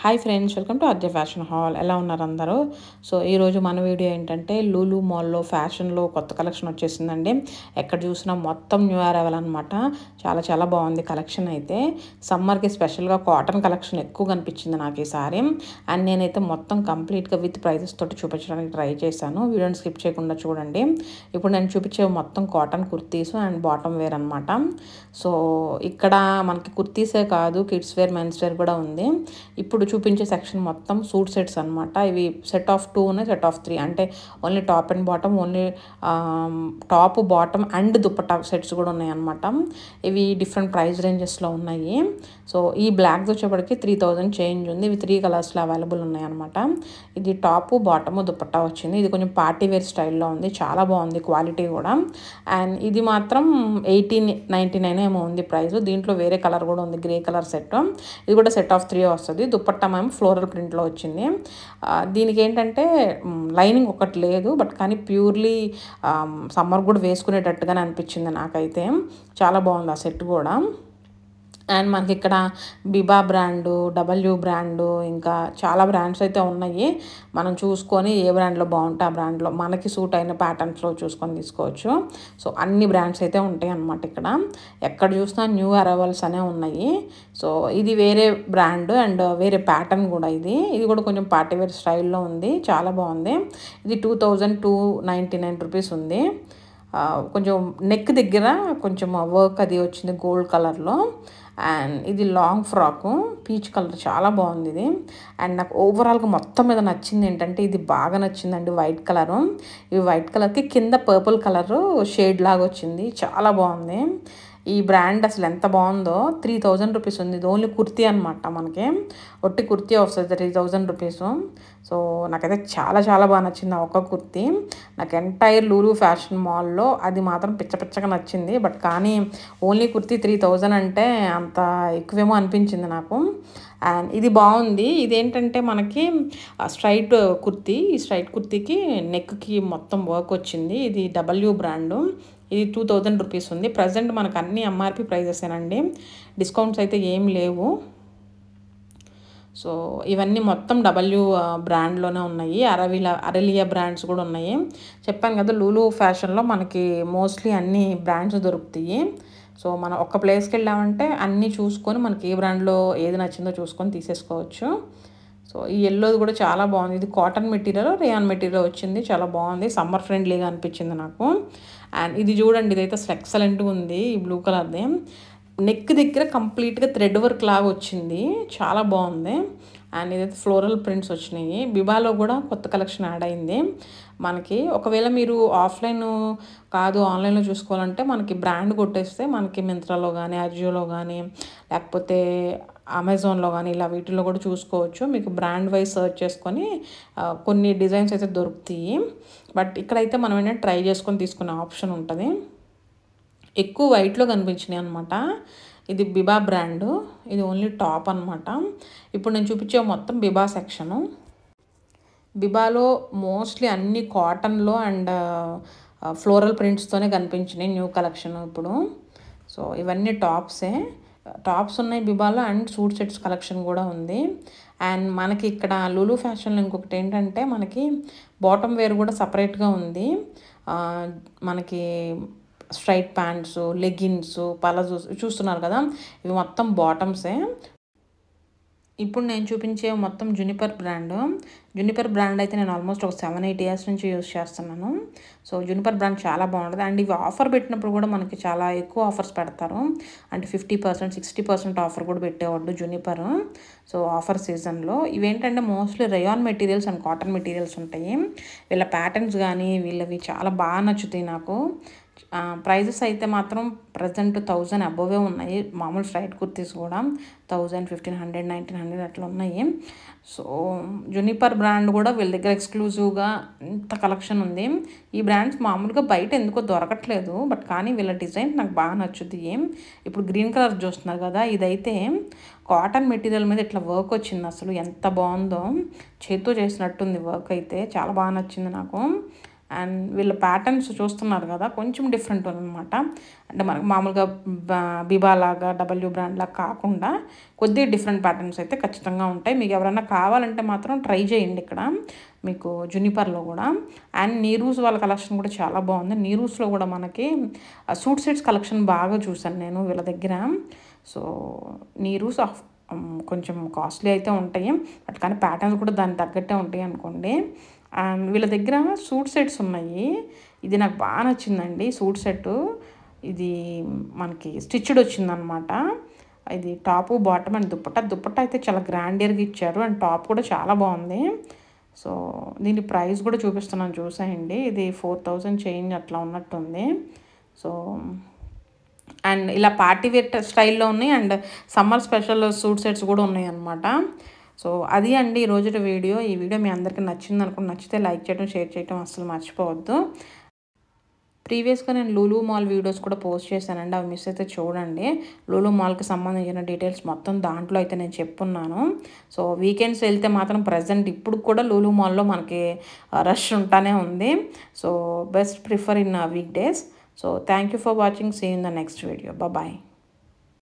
hi friends welcome to R J fashion hall ఎలా ఉన్నారు అందరూ సో ఈరోజు మన వీడియో ఏంటంటే లూలు మాల్లో ఫ్యాషన్లో కొత్త కలెక్షన్ వచ్చేసిందండి ఎక్కడ చూసినా మొత్తం న్యూ అరైవల్ అనమాట చాలా చాలా బాగుంది కలెక్షన్ అయితే సమ్మర్కి స్పెషల్గా కాటన్ కలెక్షన్ ఎక్కువ కనిపించింది నాకు ఈసారి అండ్ నేనైతే మొత్తం కంప్లీట్గా విత్ ప్రైజెస్ తోటి చూపించడానికి ట్రై చేశాను వీడియోని స్కిప్ చేయకుండా చూడండి ఇప్పుడు నేను చూపించే మొత్తం cotton kurtis and bottom wear అనమాట సో ఇక్కడ మనకి కుర్తీసే కాదు కిడ్స్ వేర్ మెన్స్ వేర్ కూడా ఉంది ఇప్పుడు చూపించే సెక్షన్ మొత్తం సూట్ సెట్స్ అనమాట ఇవి సెట్ ఆఫ్ టూ ఉన్నాయి సెట్ ఆఫ్ త్రీ అంటే only top and bottom only top bottom and dupatta sets కూడా ఉన్నాయి అనమాట ఇవి డిఫరెంట్ ప్రైస్ రేంజెస్లో ఉన్నాయి సో ఈ బ్లాక్ వచ్చేప్పటికి త్రీ థౌజండ్ చేంజ్ ఉంది ఇవి త్రీ కలర్స్లో అవైలబుల్ ఉన్నాయి అనమాట ఇది టాప్ బాటమ్ దుప్పట్టా వచ్చింది ఇది కొంచెం పార్టీ వేర్ స్టైల్లో ఉంది చాలా బాగుంది క్వాలిటీ కూడా అండ్ ఇది మాత్రం ఎయిటీన్ నైంటీ నైన్ ఏమో ఉంది ప్రైస్ దీంట్లో వేరే కలర్ కూడా ఉంది గ్రే కలర్ సెట్ ఇది కూడా సెట్ ఆఫ్ త్రీ వస్తుంది దుప్ప మేము ఫ్లోరల్ ప్రింట్లో వచ్చింది దీనికి ఏంటంటే లైనింగ్ ఒకటి లేదు బట్ కానీ ప్యూర్లీ సమ్మర్ కూడా వేసుకునేటట్టుగానే అనిపించింది నాకైతే చాలా బాగుంది ఆ సెట్ కూడా అండ్ మనకి ఇక్కడ బిబా బ్రాండు డబల్యూ బ్రాండు ఇంకా చాలా బ్రాండ్స్ అయితే ఉన్నాయి మనం చూసుకొని ఏ బ్రాండ్లో బాగుంటే ఆ బ్రాండ్లో మనకి సూట్ అయిన ప్యాటర్న్స్లో చూసుకొని తీసుకోవచ్చు సో అన్ని బ్రాండ్స్ అయితే ఉంటాయి అన్నమాట ఇక్కడ ఎక్కడ చూసినా న్యూ అరైవల్స్ అనే ఉన్నాయి సో ఇది వేరే బ్రాండ్ అండ్ వేరే ప్యాటర్న్ కూడా ఇది ఇది కూడా కొంచెం పార్టీవేర్ స్టైల్లో ఉంది చాలా బాగుంది ఇది two thousand two ninety nine rupees ఉంది కొంచెం నెక్ దగ్గర కొంచెం వర్క్ అది వచ్చింది గోల్డ్ కలర్లో అండ్ ఇది లాంగ్ ఫ్రాకు పీచ్ కలర్ చాలా బాగుంది ఇది అండ్ నాకు ఓవరాల్గా మొత్తం మీద నచ్చింది ఏంటంటే ఇది బాగా నచ్చిందండి వైట్ కలరు ఈ వైట్ కలర్కి కింద పర్పుల్ కలరు షేడ్ లాగా వచ్చింది చాలా బాగుంది ఈ బ్రాండ్ అసలు ఎంత బాగుందో త్రీ థౌజండ్ రూపీస్ ఉంది ఇది ఓన్లీ కుర్తీ అనమాట మనకి ఒట్టి కుర్తీ వస్తుంది త్రీ థౌజండ్ రూపీస్ సో నాకైతే చాలా చాలా బాగా నచ్చింది ఆ ఒక్క కుర్తీ నాకు ఎంటైర్ లూలు ఫ్యాషన్ మాల్లో అది మాత్రం పిచ్చపిచ్చగా నచ్చింది బట్ కానీ ఓన్లీ కుర్తీ త్రీ థౌజండ్ అంటే అంత ఎక్కువేమో అనిపించింది నాకు అండ్ ఇది బాగుంది ఇదేంటంటే మనకి స్ట్రైట్ కుర్తీ ఈ స్ట్రైట్ కుర్తీకి నెక్కి మొత్తం వర్క్ వచ్చింది ఇది డబ్ల్యూ బ్రాండు ఇది టూ థౌజండ్ రూపీస్ ఉంది ప్రజెంట్ మనకు అన్ని ఎంఆర్పి ప్రైజెసేనండి డిస్కౌంట్స్ అయితే ఏం లేవు సో ఇవన్నీ మొత్తం డబల్యూ బ్రాండ్లోనే ఉన్నాయి అరవిలా అరలియా బ్రాండ్స్ కూడా ఉన్నాయి చెప్పాను కదా లూలు ఫ్యాషన్లో మనకి మోస్ట్లీ అన్ని బ్రాండ్స్ దొరుకుతాయి సో మనం ఒక్క ప్లేస్కి వెళ్ళామంటే అన్నీ చూసుకొని మనకి ఏ బ్రాండ్లో ఏది నచ్చిందో చూసుకొని తీసేసుకోవచ్చు సో ఈ ఎల్లోది కూడా చాలా బాగుంది ఇది కాటన్ మెటీరియల్ రేయాన్ మెటీరియల్ వచ్చింది చాలా బాగుంది సమ్మర్ ఫ్రెండ్లీగా అనిపించింది నాకు అండ్ ఇది చూడండి ఇదైతే అసలు ఎక్సలెంట్గా ఉంది ఈ బ్లూ కలర్ది నెక్ దగ్గర కంప్లీట్గా థ్రెడ్ వర్క్ లాగా వచ్చింది చాలా బాగుంది అండ్ ఇదైతే ఫ్లోరల్ ప్రింట్స్ వచ్చినాయి బిబాలో కూడా కొత్త కలెక్షన్ యాడ్ అయింది మనకి ఒకవేళ మీరు ఆఫ్లైన్ కాదు ఆన్లైన్లో చూసుకోవాలంటే మనకి బ్రాండ్ కొట్టేస్తే మనకి మింత్రాలో కానీ అజియోలో కానీ లేకపోతే అమెజాన్లో కానీ ఇలా వీటిల్లో కూడా చూసుకోవచ్చు మీకు బ్రాండ్ వైజ్ సర్చ్ చేసుకొని కొన్ని డిజైన్స్ అయితే దొరుకుతాయి బట్ ఇక్కడైతే మనం ఏంటంటే ట్రై చేసుకొని తీసుకునే ఆప్షన్ ఉంటుంది ఎక్కువ వైట్లో కనిపించినాయి అనమాట ఇది బిబా బ్రాండు ఇది ఓన్లీ టాప్ అనమాట ఇప్పుడు నేను చూపించే మొత్తం బిబా సెక్షను బిబాలో మోస్ట్లీ అన్ని కాటన్లో అండ్ ఫ్లోరల్ ప్రింట్స్తోనే కనిపించినాయి న్యూ కలెక్షన్ ఇప్పుడు సో ఇవన్నీ టాప్సే టాప్స్ ఉన్నాయి బిబాలో అండ్ సూట్ సెట్స్ కలెక్షన్ కూడా ఉంది అండ్ మనకి ఇక్కడ లూలు ఫ్యాషన్లో ఇంకొకటి ఏంటంటే మనకి బాటమ్ వేర్ కూడా సపరేట్గా ఉంది మనకి స్ట్రైట్ ప్యాంట్స్ లెగ్గిన్స్ పలాజోస్ చూస్తున్నారు కదా ఇవి మొత్తం బాటమ్సే ఇప్పుడు నేను చూపించే మొత్తం జునిపర్ బ్రాండ్ జునిపర్ బ్రాండ్ అయితే నేను ఆల్మోస్ట్ ఒక సెవెన్ ఎయిట్ ఇయర్స్ నుంచి యూస్ చేస్తున్నాను సో జునిపర్ బ్రాండ్ చాలా బాగుంటుంది అండ్ ఇవి ఆఫర్ పెట్టినప్పుడు కూడా మనకి చాలా ఎక్కువ ఆఫర్స్ పెడతారు అంటే fifty percent sixty percent offer కూడా పెట్టేవాడు జునిపర్ సో ఆఫర్ సీజన్లో ఇవేంటంటే mostly rayon materials and cotton materials ఉంటాయి వీళ్ళ ప్యాటర్న్స్ కానీ వీళ్ళవి చాలా బాగా నచ్చుతాయి నాకు ప్రైజెస్ అయితే మాత్రం ప్రజెంట్ థౌజండ్ అబోవే ఉన్నాయి మామూలు స్ట్రైట్ కుర్తీస్ కూడా thousand fifteen hundred nineteen hundred అట్లా ఉన్నాయి సో జునిపర్ బ్రాండ్ కూడా వీళ్ళ దగ్గర ఎక్స్క్లూజివ్గా ఇంత కలెక్షన్ ఉంది ఈ బ్రాండ్స్ మామూలుగా బయట ఎందుకో దొరకట్లేదు బట్ కానీ వీళ్ళ డిజైన్ నాకు బాగా నచ్చుద్ది ఇప్పుడు గ్రీన్ కలర్ చూస్తున్నారు కదా ఇదైతే కాటన్ మెటీరియల్ మీద ఇట్లా వర్క్ వచ్చింది అసలు ఎంత బాగుందో చేతితో చేసినట్టుంది వర్క్ అయితే చాలా బాగా నచ్చింది నాకు అండ్ వీళ్ళ ప్యాటర్న్స్ చూస్తున్నారు కదా కొంచెం డిఫరెంట్ అనమాట అంటే మనకు మామూలుగా బిబా లాగా డబ్ల్యూ బ్రాండ్ లాగా కాకుండా కొద్దిగా డిఫరెంట్ ప్యాటర్న్స్ అయితే ఖచ్చితంగా ఉంటాయి మీకు ఎవరైనా కావాలంటే మాత్రం ట్రై చేయండి ఇక్కడ మీకు జునిపర్లో కూడా అండ్ నీరూస్ వాళ్ళ కలెక్షన్ కూడా చాలా బాగుంది నీరూస్లో కూడా మనకి సూట్ సెట్స్ కలెక్షన్ బాగా చూసాను నేను వీళ్ళ దగ్గర సో నీరూస్ ఆఫ్ కొంచెం కాస్ట్లీ అయితే ఉంటాయి బట్ కానీ ప్యాటర్న్స్ కూడా దానికి తగ్గట్టే ఉంటాయి అనుకోండి వీళ్ళ దగ్గర సూట్ సెట్స్ ఉన్నాయి ఇది నాకు బాగా నచ్చిందండి సూట్ సెట్ ఇది మనకి స్టిచ్డ్ వచ్చిందనమాట ఇది top bottom and dupatta dupatta అయితే చాలా గ్రాండియర్గా ఇచ్చారు అండ్ టాప్ కూడా చాలా బాగుంది సో దీని ప్రైస్ కూడా చూపిస్తున్నాను చూసేయండి ఇది ఫోర్ థౌజండ్ చేంజ్ అట్లా ఉన్నట్టుంది సో అండ్ ఇలా పార్టీవేర్ స్టైల్లో ఉన్నాయి and summer special suit sets కూడా ఉన్నాయి అన్నమాట సో అది అండి ఈరోజు వీడియో ఈ వీడియో మీ అందరికీ నచ్చింది అనుకుంటే నచ్చితే లైక్ చేయడం షేర్ చేయడం అస్సలు మర్చిపోవద్దు ప్రీవియస్గా నేను లూలు మాల్ వీడియోస్ కూడా పోస్ట్ చేశానండి అవి మిస్ అయితే చూడండి లూలు మాల్కి సంబంధించిన డీటెయిల్స్ మొత్తం దాంట్లో అయితే నేను చెప్పున్నాను సో వీకెండ్స్ వెళ్తే మాత్రం ప్రజెంట్ ఇప్పుడు కూడా లూలు మాల్లో మనకి రష్ ఉంటానే ఉంది so best prefer in weekdays so thank you for watching see in the next video bye